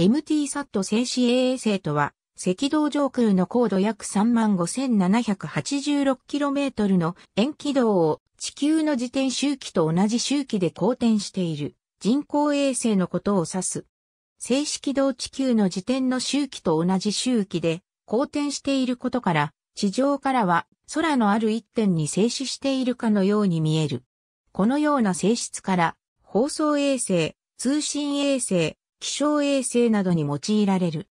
MTSAT 静止衛星とは、赤道上空の高度約 35,786km の円軌道を地球の自転周期と同じ周期で公転している人工衛星のことを指す。静止軌道地球の自転の周期と同じ周期で公転していることから、地上からは空のある一点に静止しているかのように見える。このような性質から、放送衛星、通信衛星、気象衛星などに用いられる。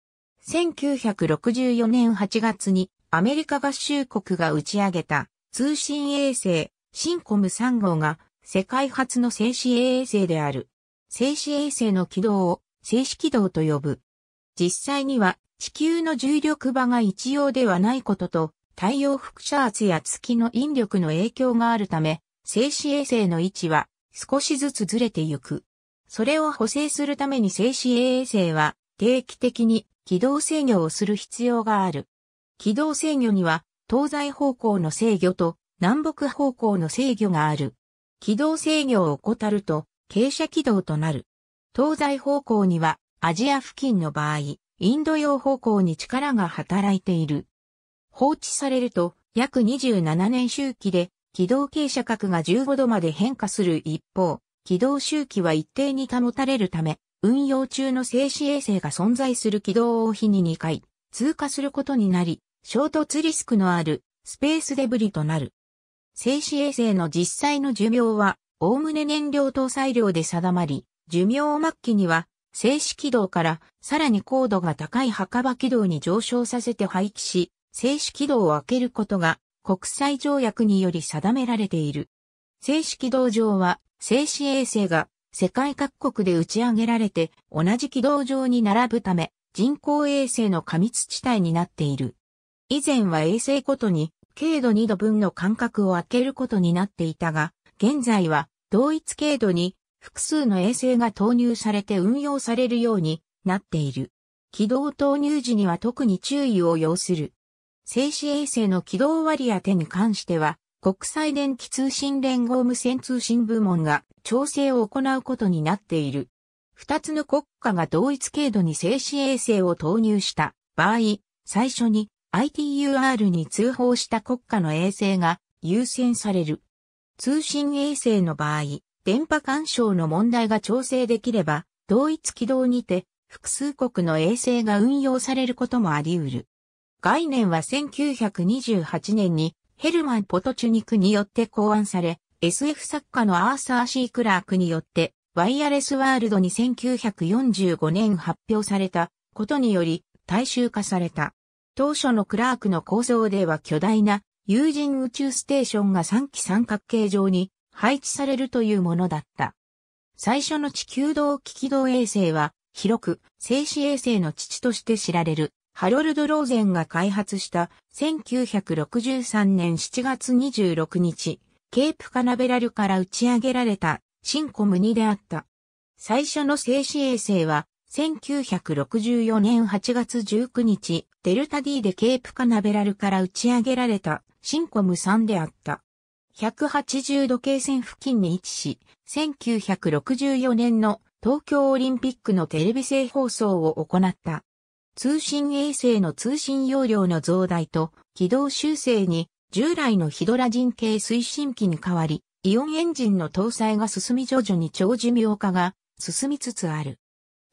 1964年8月にアメリカ合衆国が打ち上げた通信衛星シンコム3号が世界初の静止衛星である。静止衛星の軌道を静止軌道と呼ぶ。実際には地球の重力場が一様ではないことと太陽副射圧や月の引力の影響があるため静止衛星の位置は少しずつずれてゆく。それを補正するために静止衛星は定期的に軌道制御をする必要がある。軌道制御には東西方向の制御と南北方向の制御がある。軌道制御を怠ると傾斜軌道となる。東西方向にはアジア付近の場合、インド洋方向に力が働いている。放置されると約27年周期で軌道傾斜角が15度まで変化する一方、軌道周期は一定に保たれるため、運用中の静止衛星が存在する軌道を日に2回通過することになり、衝突リスクのあるスペースデブリとなる。静止衛星の実際の寿命は、おおむね燃料搭載量で定まり、寿命末期には、静止軌道からさらに高度が高い墓場軌道に上昇させて廃棄し、静止軌道を開けることが国際条約により定められている。静止軌道上は、静止衛星が世界各国で打ち上げられて同じ軌道上に並ぶため、人工衛星の過密地帯になっている。以前は衛星ごとに、軽度2度分の間隔を空けることになっていたが、現在は同一軽度に複数の衛星が投入されて運用されるようになっている。軌道投入時には特に注意を要する。静止衛星の軌道割り当てに関しては、国際電気通信連合無線通信部門が調整を行うことになっている。二つの国家が同一経度に静止衛星を投入した場合、最初に ITUR に通報した国家の衛星が優先される。通信衛星の場合、電波干渉の問題が調整できれば、同一軌道にて複数国の衛星が運用されることもあり得る。概念は1928年にヘルマン・ポトチュニクによって考案され、SF 作家のアーサー・シー・クラークによって、ワイヤレスワールドに1945年発表されたことにより大衆化された。当初のクラークの構想では巨大な有人宇宙ステーションが3基三角形状に配置されるというものだった。最初の地球道機軌道衛星は広く静止衛星の父として知られるハロルド・ローゼンが開発した1963年7月26日、ケープカナベラルから打ち上げられたシンコム2であった。最初の静止衛星は1964年8月19日、デルタ D でケープカナベラルから打ち上げられたシンコム3であった。180度経線付近に位置し、1964年の東京オリンピックのテレビ制放送を行った。通信衛星の通信容量の増大と軌道修正に従来のヒドラ人系推進機に代わり、イオンエンジンの搭載が進み徐々に長寿命化が進みつつある。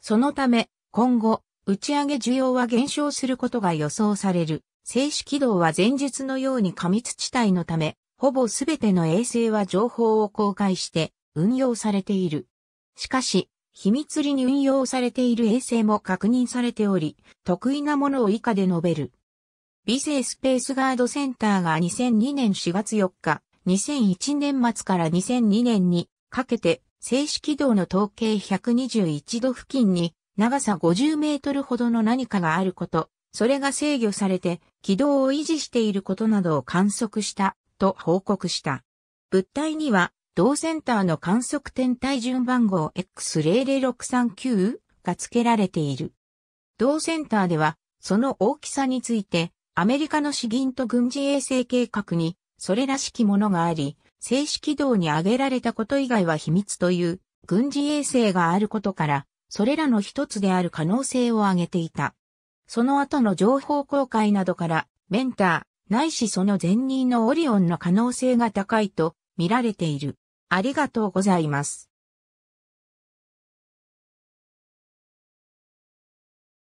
そのため、今後、打ち上げ需要は減少することが予想される。静止軌道は前述のように過密地帯のため、ほぼすべての衛星は情報を公開して運用されている。しかし、秘密裏に運用されている衛星も確認されており、得意なものを以下で述べる。美星スペースガードセンターが2002年4月4日、2001年末から2002年にかけて静止軌道の統計121度付近に長さ50メートルほどの何かがあること、それが制御されて軌道を維持していることなどを観測したと報告した。物体には同センターの観測天体順番号 X00639 が付けられている。同センターでは、その大きさについて、アメリカの詩銀と軍事衛星計画に、それらしきものがあり、正式軌道に上げられたこと以外は秘密という、軍事衛星があることから、それらの一つである可能性を挙げていた。その後の情報公開などから、メンター、ないしその前任のオリオンの可能性が高いと見られている。ありがとうございます。